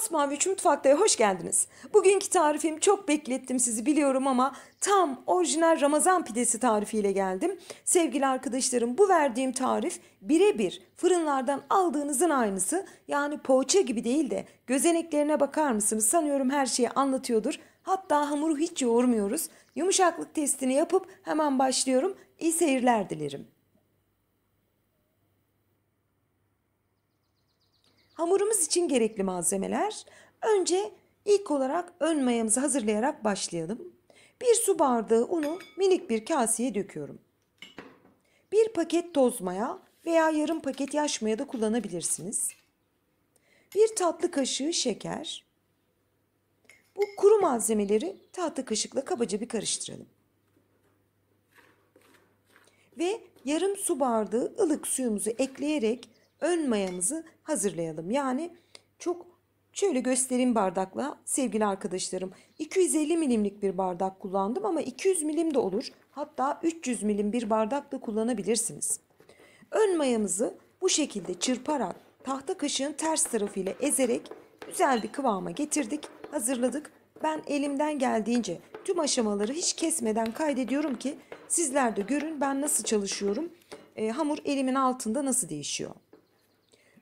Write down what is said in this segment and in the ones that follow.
Masmavi Üç Mutfak'ta'ya hoş geldiniz. Bugünkü tarifim çok beklettim sizi biliyorum ama tam orijinal Ramazan pidesi tarifiyle geldim. Sevgili arkadaşlarım bu verdiğim tarif birebir fırınlardan aldığınızın aynısı. Yani poğaça gibi değil de gözeneklerine bakar mısınız? Sanıyorum her şeyi anlatıyordur. Hatta hamuru hiç yoğurmuyoruz. Yumuşaklık testini yapıp hemen başlıyorum. İyi seyirler dilerim. Hamurumuz için gerekli malzemeler. Önce ilk olarak ön mayamızı hazırlayarak başlayalım. Bir su bardağı unu minik bir kaseye döküyorum. Bir paket toz maya veya yarım paket yaş maya da kullanabilirsiniz. Bir tatlı kaşığı şeker. Bu kuru malzemeleri tatlı kaşıkla kabaca bir karıştıralım. Ve yarım su bardağı ılık suyumuzu ekleyerek ön mayamızı hazırlayalım. Yani çok şöyle göstereyim bardakla sevgili arkadaşlarım. 250 milimlik bir bardak kullandım ama 200 milim de olur. Hatta 300 milim bir bardak da kullanabilirsiniz. Ön mayamızı bu şekilde çırparak tahta kaşığın ters tarafıyla ezerek güzel bir kıvama getirdik, hazırladık. Ben elimden geldiğince tüm aşamaları hiç kesmeden kaydediyorum ki sizler de görün ben nasıl çalışıyorum. E, hamur elimin altında nasıl değişiyor.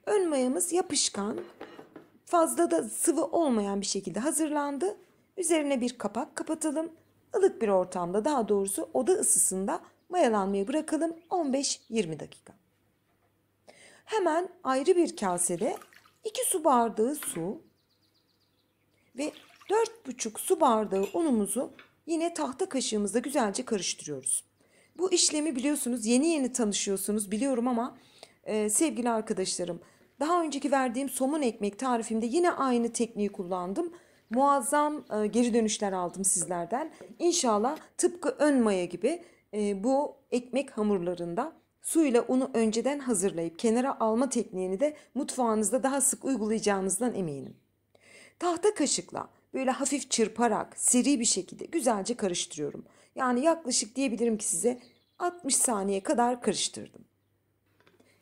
Ön mayamız yapışkan, fazla da sıvı olmayan bir şekilde hazırlandı. Üzerine bir kapak kapatalım. Ilık bir ortamda daha doğrusu oda ısısında mayalanmaya bırakalım 15-20 dakika. Hemen ayrı bir kasede 2 su bardağı su ve 4,5 su bardağı unumuzu yine tahta kaşığımızla güzelce karıştırıyoruz. Bu işlemi biliyorsunuz yeni yeni tanışıyorsunuz biliyorum ama e, sevgili arkadaşlarım daha önceki verdiğim somun ekmek tarifimde yine aynı tekniği kullandım. Muazzam e, geri dönüşler aldım sizlerden. İnşallah tıpkı ön maya gibi e, bu ekmek hamurlarında suyla unu önceden hazırlayıp kenara alma tekniğini de mutfağınızda daha sık uygulayacağınızdan eminim. Tahta kaşıkla böyle hafif çırparak seri bir şekilde güzelce karıştırıyorum. Yani yaklaşık diyebilirim ki size 60 saniye kadar karıştırdım.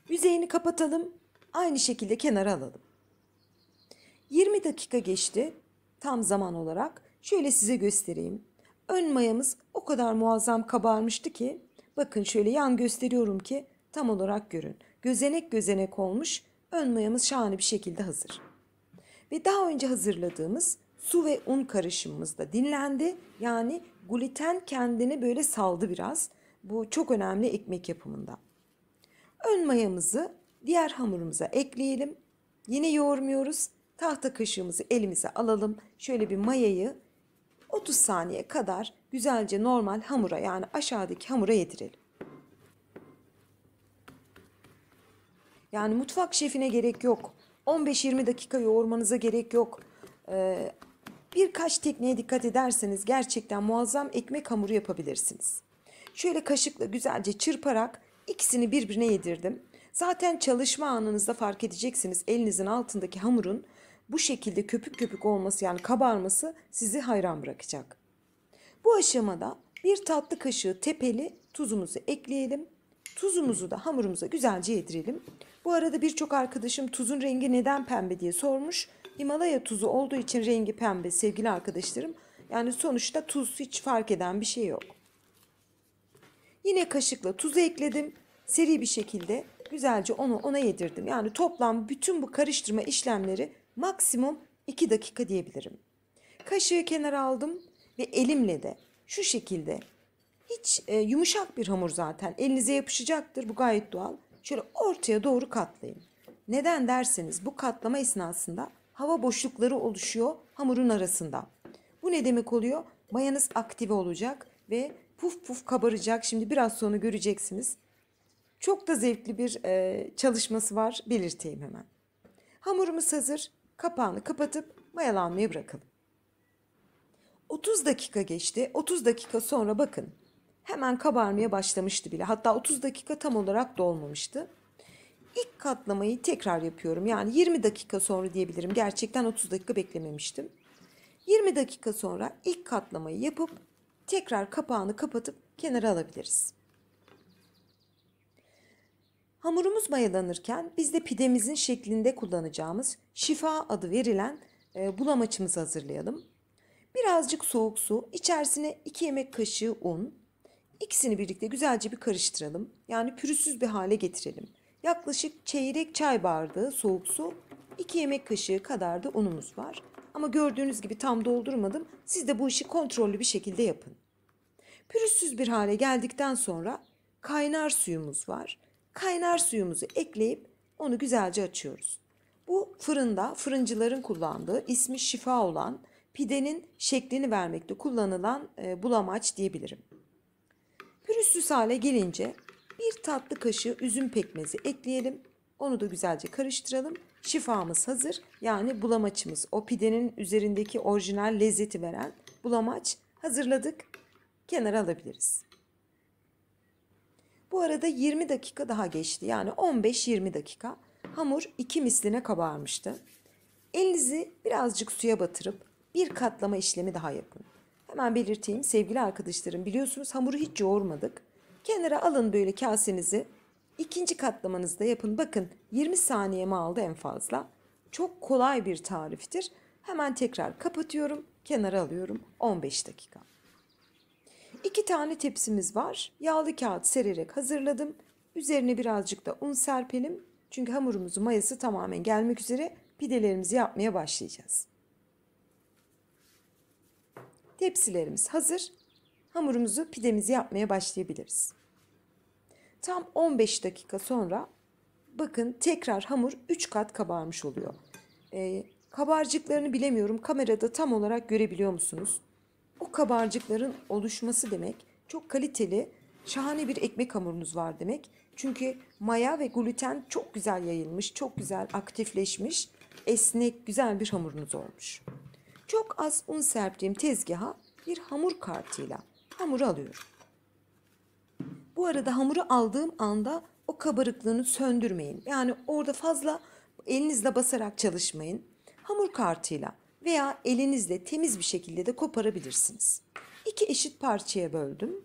Yüzeyini kapatalım Aynı şekilde kenara alalım. 20 dakika geçti tam zaman olarak. Şöyle size göstereyim. Ön mayamız o kadar muazzam kabarmıştı ki bakın şöyle yan gösteriyorum ki tam olarak görün. Gözenek gözenek olmuş. Ön mayamız şahane bir şekilde hazır. Ve daha önce hazırladığımız su ve un karışımımız da dinlendi. Yani gluten kendini böyle saldı biraz. Bu çok önemli ekmek yapımında. Ön mayamızı Diğer hamurumuza ekleyelim. Yine yoğurmuyoruz. Tahta kaşığımızı elimize alalım. Şöyle bir mayayı 30 saniye kadar güzelce normal hamura yani aşağıdaki hamura yedirelim. Yani mutfak şefine gerek yok. 15-20 dakika yoğurmanıza gerek yok. Ee, birkaç tekniğe dikkat ederseniz gerçekten muazzam ekmek hamuru yapabilirsiniz. Şöyle kaşıkla güzelce çırparak ikisini birbirine yedirdim. Zaten çalışma anınızda fark edeceksiniz elinizin altındaki hamurun bu şekilde köpük köpük olması yani kabarması sizi hayran bırakacak. Bu aşamada bir tatlı kaşığı tepeli tuzumuzu ekleyelim. Tuzumuzu da hamurumuza güzelce yedirelim. Bu arada birçok arkadaşım tuzun rengi neden pembe diye sormuş. Himalaya tuzu olduğu için rengi pembe sevgili arkadaşlarım. Yani sonuçta tuz hiç fark eden bir şey yok. Yine kaşıkla tuzu ekledim. Seri bir şekilde Güzelce onu ona yedirdim. Yani toplam bütün bu karıştırma işlemleri maksimum 2 dakika diyebilirim. Kaşığı kenara aldım ve elimle de şu şekilde hiç e, yumuşak bir hamur zaten. Elinize yapışacaktır. Bu gayet doğal. Şöyle ortaya doğru katlayın. Neden derseniz bu katlama esnasında hava boşlukları oluşuyor hamurun arasında. Bu ne demek oluyor? Mayanız aktive olacak ve puf puf kabaracak. Şimdi biraz sonra göreceksiniz. Çok da zevkli bir e, çalışması var belirteyim hemen. Hamurumuz hazır. Kapağını kapatıp mayalanmaya bırakalım. 30 dakika geçti. 30 dakika sonra bakın hemen kabarmaya başlamıştı bile. Hatta 30 dakika tam olarak dolmamıştı. İlk katlamayı tekrar yapıyorum. Yani 20 dakika sonra diyebilirim. Gerçekten 30 dakika beklememiştim. 20 dakika sonra ilk katlamayı yapıp tekrar kapağını kapatıp kenara alabiliriz. Hamurumuz mayalanırken biz de pidemizin şeklinde kullanacağımız şifa adı verilen e, bulamaçımızı hazırlayalım. Birazcık soğuk su, içerisine 2 yemek kaşığı un. İkisini birlikte güzelce bir karıştıralım. Yani pürüzsüz bir hale getirelim. Yaklaşık çeyrek çay bardağı soğuk su, 2 yemek kaşığı kadar da unumuz var. Ama gördüğünüz gibi tam doldurmadım. Siz de bu işi kontrollü bir şekilde yapın. Pürüzsüz bir hale geldikten sonra kaynar suyumuz var kaynar suyumuzu ekleyip onu güzelce açıyoruz. Bu fırında fırıncıların kullandığı ismi şifa olan pidenin şeklini vermekte kullanılan e, bulamaç diyebilirim. Pürüzsüz hale gelince bir tatlı kaşığı üzüm pekmezi ekleyelim. Onu da güzelce karıştıralım. Şifamız hazır. Yani bulamaçımız. O pidenin üzerindeki orijinal lezzeti veren bulamaç hazırladık. Kenara alabiliriz. Bu arada 20 dakika daha geçti. Yani 15-20 dakika. Hamur iki misline kabarmıştı. Elinizi birazcık suya batırıp bir katlama işlemi daha yapın. Hemen belirteyim sevgili arkadaşlarım biliyorsunuz hamuru hiç yoğurmadık. Kenara alın böyle kasenizi. İkinci katlamanızda yapın. Bakın 20 saniyemi aldı en fazla. Çok kolay bir tariftir. Hemen tekrar kapatıyorum. Kenara alıyorum. 15 dakika. İki tane tepsimiz var. Yağlı kağıt sererek hazırladım. Üzerine birazcık da un serpelim. Çünkü hamurumuzu mayası tamamen gelmek üzere pidelerimizi yapmaya başlayacağız. Tepsilerimiz hazır. Hamurumuzu pidemizi yapmaya başlayabiliriz. Tam 15 dakika sonra bakın tekrar hamur 3 kat kabarmış oluyor. Ee, kabarcıklarını bilemiyorum. Kamerada tam olarak görebiliyor musunuz? O kabarcıkların oluşması demek çok kaliteli, şahane bir ekmek hamurunuz var demek. Çünkü maya ve gluten çok güzel yayılmış, çok güzel aktifleşmiş, esnek, güzel bir hamurunuz olmuş. Çok az un serptiğim tezgaha bir hamur kartıyla hamuru alıyorum. Bu arada hamuru aldığım anda o kabarıklığını söndürmeyin. Yani orada fazla elinizle basarak çalışmayın. Hamur kartıyla veya elinizle temiz bir şekilde de koparabilirsiniz. İki eşit parçaya böldüm.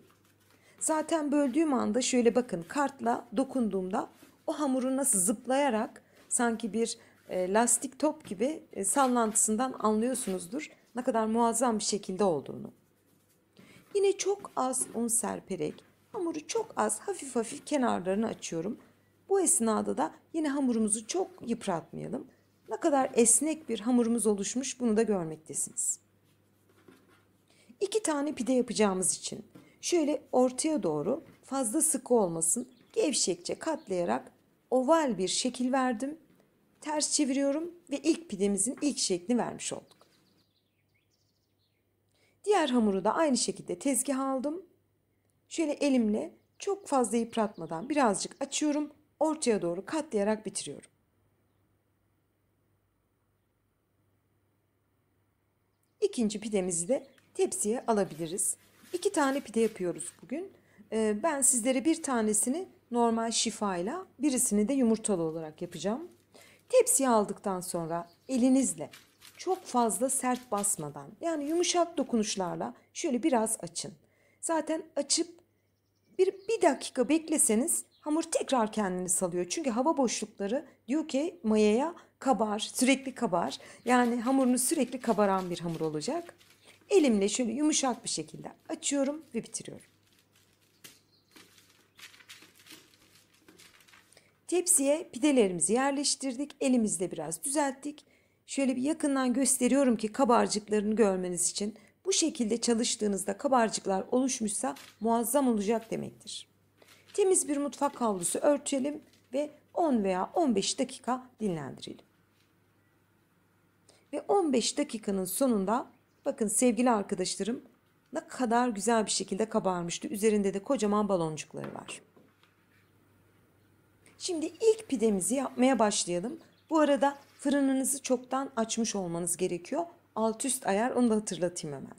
Zaten böldüğüm anda şöyle bakın kartla dokunduğumda o hamuru nasıl zıplayarak sanki bir e, lastik top gibi e, sallantısından anlıyorsunuzdur ne kadar muazzam bir şekilde olduğunu. Yine çok az un serperek hamuru çok az hafif hafif kenarlarını açıyorum. Bu esnada da yine hamurumuzu çok yıpratmayalım ne kadar esnek bir hamurumuz oluşmuş bunu da görmektesiniz. İki tane pide yapacağımız için şöyle ortaya doğru fazla sıkı olmasın gevşekçe katlayarak oval bir şekil verdim. Ters çeviriyorum ve ilk pidemizin ilk şeklini vermiş olduk. Diğer hamuru da aynı şekilde tezgaha aldım. Şöyle elimle çok fazla yıpratmadan birazcık açıyorum. Ortaya doğru katlayarak bitiriyorum. İkinci pidemizi de tepsiye alabiliriz. İki tane pide yapıyoruz bugün. Ee, ben sizlere bir tanesini normal şifayla birisini de yumurtalı olarak yapacağım. Tepsiye aldıktan sonra elinizle çok fazla sert basmadan yani yumuşak dokunuşlarla şöyle biraz açın. Zaten açıp bir, bir dakika bekleseniz hamur tekrar kendini salıyor. Çünkü hava boşlukları diyor ki mayaya kabar, sürekli kabar. Yani hamurunu sürekli kabaran bir hamur olacak. Elimle şöyle yumuşak bir şekilde açıyorum ve bitiriyorum. Tepsiye pidelerimizi yerleştirdik. Elimizle biraz düzelttik. Şöyle bir yakından gösteriyorum ki kabarcıklarını görmeniz için. Bu şekilde çalıştığınızda kabarcıklar oluşmuşsa muazzam olacak demektir. Temiz bir mutfak havlusu örtelim ve 10 veya 15 dakika dinlendirelim. Ve 15 dakikanın sonunda bakın sevgili arkadaşlarım ne kadar güzel bir şekilde kabarmıştı. Üzerinde de kocaman baloncukları var. Şimdi ilk pidemizi yapmaya başlayalım. Bu arada fırınınızı çoktan açmış olmanız gerekiyor. Alt üst ayar onu da hatırlatayım hemen.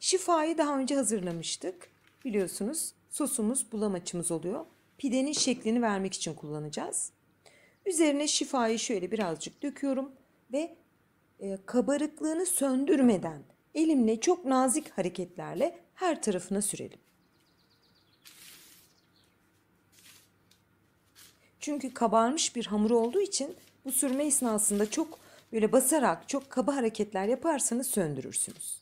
Şifayı daha önce hazırlamıştık. Biliyorsunuz sosumuz bulamaçımız oluyor. Pidenin şeklini vermek için kullanacağız. Üzerine şifayı şöyle birazcık döküyorum ve e, kabarıklığını söndürmeden elimle çok nazik hareketlerle her tarafına sürelim. Çünkü kabarmış bir hamur olduğu için bu sürme esnasında çok böyle basarak çok kaba hareketler yaparsanız söndürürsünüz.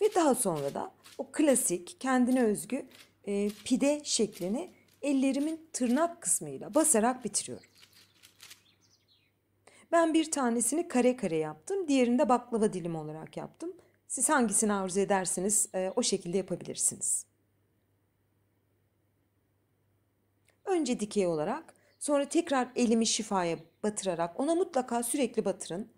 Ve daha sonra da o klasik kendine özgü e, pide şeklini ellerimin tırnak kısmıyla basarak bitiriyorum. Ben bir tanesini kare kare yaptım. Diğerini de baklava dilim olarak yaptım. Siz hangisini arzu edersiniz e, o şekilde yapabilirsiniz. Önce dikey olarak sonra tekrar elimi şifaya batırarak ona mutlaka sürekli batırın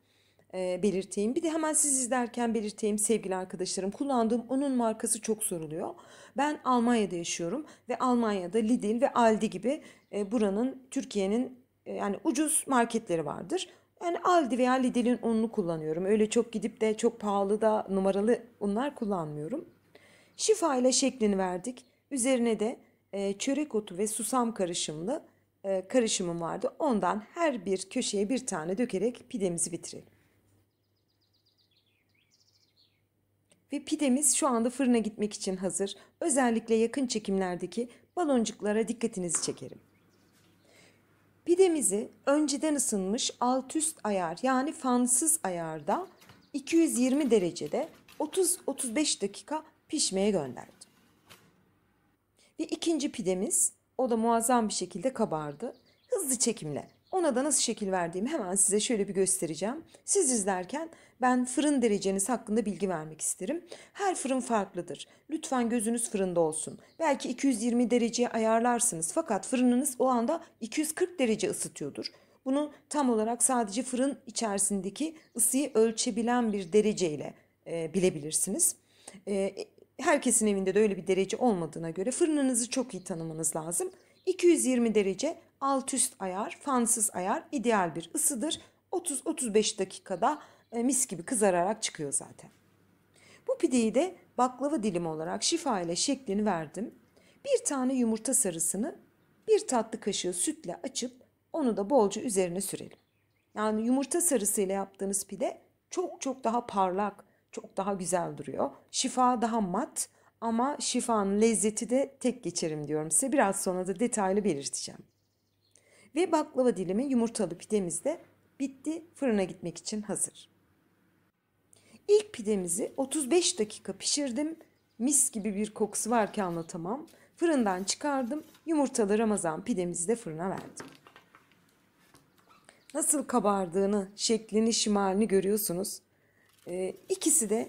e, belirteyim. Bir de hemen siz izlerken belirteyim sevgili arkadaşlarım. Kullandığım onun markası çok soruluyor. Ben Almanya'da yaşıyorum ve Almanya'da Lidl ve Aldi gibi e, buranın Türkiye'nin e, yani ucuz marketleri vardır. Yani Aldi veya Lidl'in ununu kullanıyorum. Öyle çok gidip de çok pahalı da numaralı unlar kullanmıyorum. Şifa ile şeklini verdik. Üzerine de e, çörek otu ve susam karışımlı e, karışımım vardı. Ondan her bir köşeye bir tane dökerek pidemizi bitirelim. Ve pidemiz şu anda fırına gitmek için hazır. Özellikle yakın çekimlerdeki baloncuklara dikkatinizi çekerim. Pidemizi önceden ısınmış alt üst ayar yani fansız ayarda 220 derecede 30-35 dakika pişmeye gönderdim. Ve ikinci pidemiz o da muazzam bir şekilde kabardı. Hızlı çekimle ona da nasıl şekil verdiğimi hemen size şöyle bir göstereceğim. Siz izlerken ben fırın dereceniz hakkında bilgi vermek isterim. Her fırın farklıdır. Lütfen gözünüz fırında olsun. Belki 220 dereceye ayarlarsınız fakat fırınınız o anda 240 derece ısıtıyordur. Bunu tam olarak sadece fırın içerisindeki ısıyı ölçebilen bir dereceyle e, bilebilirsiniz. E, herkesin evinde de öyle bir derece olmadığına göre fırınınızı çok iyi tanımanız lazım. 220 derece alt üst ayar, fansız ayar ideal bir ısıdır. 30-35 dakikada e, mis gibi kızararak çıkıyor zaten. Bu pideyi de baklava dilimi olarak şifa ile şeklini verdim. Bir tane yumurta sarısını bir tatlı kaşığı sütle açıp onu da bolca üzerine sürelim. Yani yumurta sarısı ile yaptığınız pide çok çok daha parlak, çok daha güzel duruyor. Şifa daha mat ama şifanın lezzeti de tek geçerim diyorum size. Biraz sonra da detaylı belirteceğim. Ve baklava dilimi yumurtalı pidemiz de bitti. Fırına gitmek için hazır. İlk pidemizi 35 dakika pişirdim. Mis gibi bir kokusu var ki anlatamam. Fırından çıkardım. Yumurtalı Ramazan pidemizi de fırına verdim. Nasıl kabardığını, şeklini, şimalini görüyorsunuz. Ee, ikisi de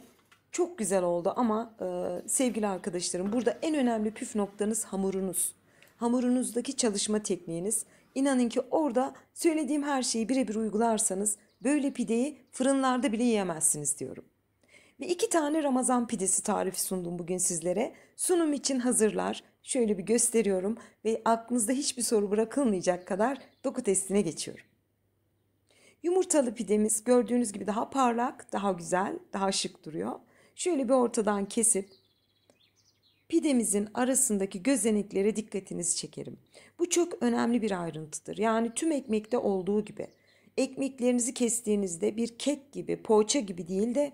çok güzel oldu ama e, sevgili arkadaşlarım burada en önemli püf noktanız hamurunuz. Hamurunuzdaki çalışma tekniğiniz İnanın ki orada söylediğim her şeyi birebir uygularsanız böyle pideyi fırınlarda bile yiyemezsiniz diyorum. Bir iki tane Ramazan pidesi tarifi sundum bugün sizlere. Sunum için hazırlar. Şöyle bir gösteriyorum ve aklınızda hiçbir soru bırakılmayacak kadar doku testine geçiyorum. Yumurtalı pidemiz gördüğünüz gibi daha parlak, daha güzel, daha şık duruyor. Şöyle bir ortadan kesip pidemizin arasındaki gözeneklere dikkatinizi çekerim. Bu çok önemli bir ayrıntıdır. Yani tüm ekmekte olduğu gibi. Ekmeklerinizi kestiğinizde bir kek gibi, poğaça gibi değil de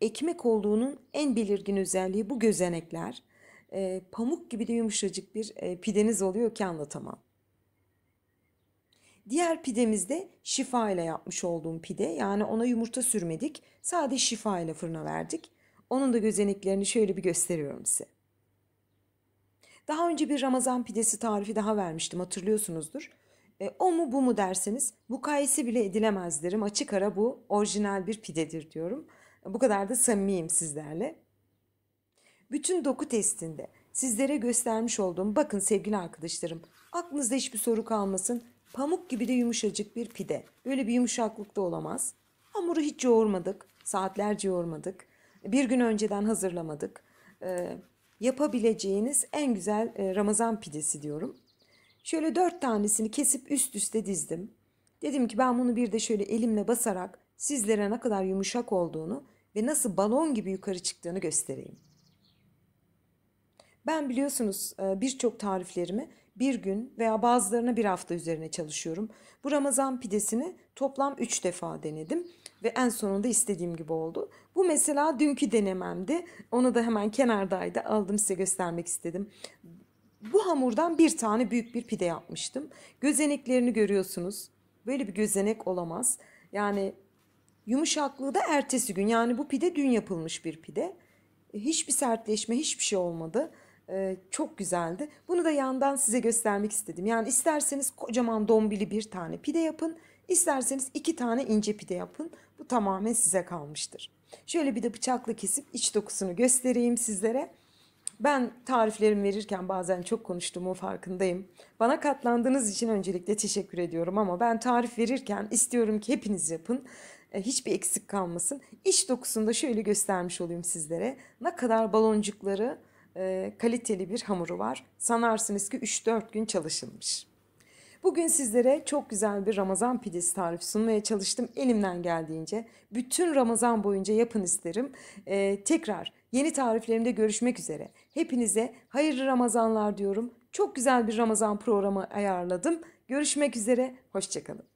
ekmek olduğunun en belirgin özelliği bu gözenekler. E, pamuk gibi de yumuşacık bir e, pideniz oluyor ki anlatamam. Diğer pidemizde şifa ile yapmış olduğum pide. Yani ona yumurta sürmedik. Sadece şifa ile fırına verdik. Onun da gözeneklerini şöyle bir gösteriyorum size. Daha önce bir Ramazan pidesi tarifi daha vermiştim hatırlıyorsunuzdur. E, o mu bu mu derseniz bu kayısı bile edilemez derim. Açık ara bu orijinal bir pidedir diyorum. Bu kadar da samimiyim sizlerle. Bütün doku testinde sizlere göstermiş olduğum bakın sevgili arkadaşlarım aklınızda hiçbir soru kalmasın. Pamuk gibi de yumuşacık bir pide. Böyle bir yumuşaklık da olamaz. Hamuru hiç yoğurmadık. Saatlerce yoğurmadık. Bir gün önceden hazırlamadık. Ee, yapabileceğiniz en güzel e, Ramazan pidesi diyorum. Şöyle dört tanesini kesip üst üste dizdim. Dedim ki ben bunu bir de şöyle elimle basarak sizlere ne kadar yumuşak olduğunu ve nasıl balon gibi yukarı çıktığını göstereyim. Ben biliyorsunuz e, birçok tariflerimi bir gün veya bazılarına bir hafta üzerine çalışıyorum. Bu Ramazan pidesini toplam 3 defa denedim ve en sonunda istediğim gibi oldu. Bu mesela dünkü denememdi. Onu da hemen kenardaydı. Aldım size göstermek istedim. Bu hamurdan bir tane büyük bir pide yapmıştım. Gözeneklerini görüyorsunuz. Böyle bir gözenek olamaz. Yani yumuşaklığı da ertesi gün. Yani bu pide dün yapılmış bir pide. Hiçbir sertleşme, hiçbir şey olmadı. Ee, çok güzeldi. Bunu da yandan size göstermek istedim. Yani isterseniz kocaman dombili bir tane pide yapın. isterseniz iki tane ince pide yapın. Bu tamamen size kalmıştır. Şöyle bir de bıçakla kesip iç dokusunu göstereyim sizlere. Ben tariflerimi verirken bazen çok konuştuğumun farkındayım. Bana katlandığınız için öncelikle teşekkür ediyorum ama ben tarif verirken istiyorum ki hepiniz yapın. Ee, hiçbir eksik kalmasın. İç dokusunu da şöyle göstermiş olayım sizlere. Ne kadar baloncukları e, kaliteli bir hamuru var. Sanarsınız ki 3-4 gün çalışılmış. Bugün sizlere çok güzel bir Ramazan pidesi tarifi sunmaya çalıştım. Elimden geldiğince bütün Ramazan boyunca yapın isterim. Ee, tekrar yeni tariflerimde görüşmek üzere. Hepinize hayırlı Ramazanlar diyorum. Çok güzel bir Ramazan programı ayarladım. Görüşmek üzere, hoşçakalın.